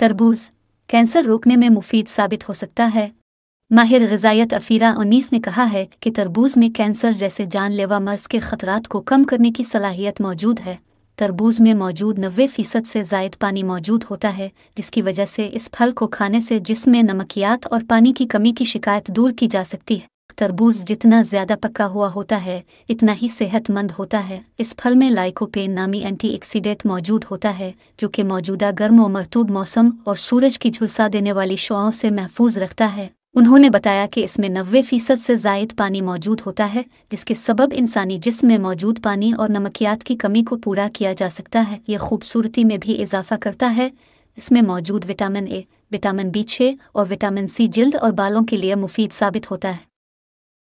तरबूज कैंसर रोकने में मुफीद साबित हो सकता है माहिर गजायत अफीरा उन्नीस ने कहा है कि तरबूज में कैंसर जैसे जानलेवा मर्ज के खतरात को कम करने की सलाहियत मौजूद है तरबूज में मौजूद नबे फ़ीसद से जायद पानी मौजूद होता है जिसकी वजह से इस फल को खाने से जिसमें नमकियात और पानी की कमी की शिकायत दूर की जा सकती है तरबूज जितना ज्यादा पका हुआ होता है इतना ही सेहतमंद होता है इस फल में लाइकोपेन नामी एंटीऑक्सीडेंट मौजूद होता है जो कि मौजूदा गर्म और मरतूब मौसम और सूरज की झुलसा देने वाली शुआओं से महफूज रखता है उन्होंने बताया कि इसमें नब्बे फीसद से जायद पानी मौजूद होता है जिसके सबब इंसानी जिस्म में मौजूद पानी और नमकियात की कमी को पूरा किया जा सकता है यह खूबसूरती में भी इजाफा करता है इसमें मौजूद विटामिन ए विटामिन बी छः और विटामिन सी जल्द और बालों के लिए मुफीद साबित होता है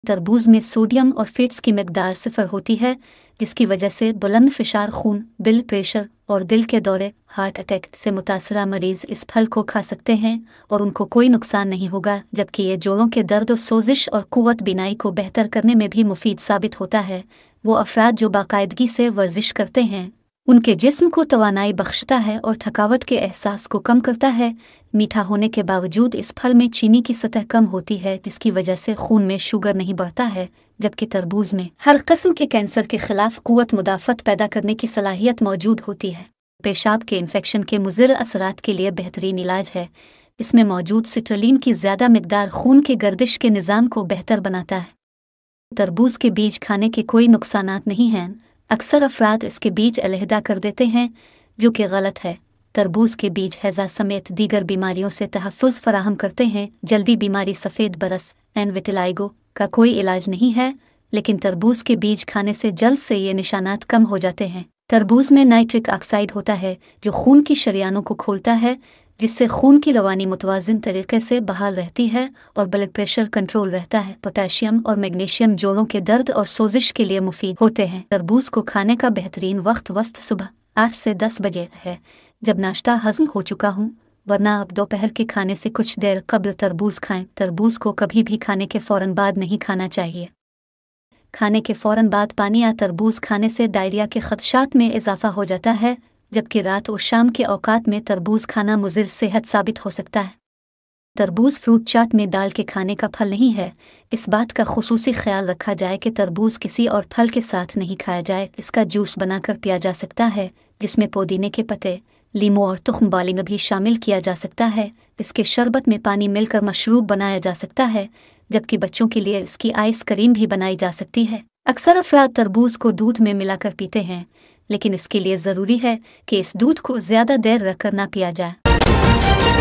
तरबूज में सोडियम और फेट्स की मकदार सिफर होती है जिसकी वजह से बुलंद फिशार खून बिल प्रेशर और दिल के दौरे हार्ट अटैक से मुतासर मरीज इस फल को खा सकते हैं और उनको कोई नुकसान नहीं होगा जबकि ये जोड़ों के दर्द सोजिश और कुत बिनाई को बेहतर करने में भी मुफीद साबित होता है वो अफराद जो बाकायदगी से वर्जिश करते हैं उनके जिस्म को तोानाई बख्शता है और थकावट के एहसास को कम करता है मीठा होने के बावजूद इस फल में चीनी की सतह कम होती है जिसकी वजह से खून में शुगर नहीं बढ़ता है जबकि तरबूज में हर कस्म के कैंसर के खिलाफ कुत मुदाफ़त पैदा करने की सलाहियत मौजूद होती है पेशाब के इन्फेक्शन के मुजर असरात के लिए बेहतरीन इलाज है इसमें मौजूद सिट्रलिन की ज़्यादा मकदार खून के गर्दिश के निज़ाम को बेहतर बनाता है तरबूज के बीज खाने के कोई नुकसान नहीं हैं अक्सर अफराद इसके बीज अलहदा कर देते हैं जो कि गलत है तरबूज के बीज हैजा समेत दीगर बीमारियों से तहफ़ फराहम करते हैं जल्दी बीमारी सफ़ेद बरस एन विटिलाइगो का कोई इलाज नहीं है लेकिन तरबूज के बीज खाने से जल्द से ये निशानात कम हो जाते हैं तरबूज में नाइट्रिक ऑक्साइड होता है जो खून की शरियानों को खोलता है जिससे खून की रवानी मुतवाजन तरीके से बहाल रहती है और ब्लड प्रेशर कंट्रोल रहता है पोटेशियम और मैग्नीशियम जोड़ों के दर्द और सोजिश के लिए मुफीद होते हैं तरबूज को खाने का बेहतरीन वक्त वस्त सुबह आठ से दस बजे है जब नाश्ता हजम हो चुका हूँ वरना आप दोपहर के खाने से कुछ देर कब्ल तरबूज खाएं तरबूज को कभी भी खाने के फ़ौरन बाद नहीं खाना चाहिए खाने के फ़ौरन बाद पानी या तरबूज खाने से डायरिया के खदशात में इजाफा हो जाता है जबकि रात और शाम के औकात में तरबूज खाना मुजिर सेहत साबित हो सकता है तरबूज फ्रूट चाट में डाल के खाने का फल नहीं है इस बात का खसूस ख्याल रखा जाए कि तरबूज किसी और फल के साथ नहीं खाया जाए इसका जूस बनाकर पिया जा सकता है जिसमें पुदीने के पत्ते लीमू और तुख बालिंग भी शामिल किया जा सकता है इसके शरबत में पानी मिलकर मशरूब बनाया जा सकता है जबकि बच्चों के लिए इसकी आइसक्रीम भी बनाई जा सकती है अक्सर अफराद तरबूज को दूध में मिलाकर पीते हैं लेकिन इसके लिए ज़रूरी है कि इस दूध को ज़्यादा देर रखकर ना पिया जाए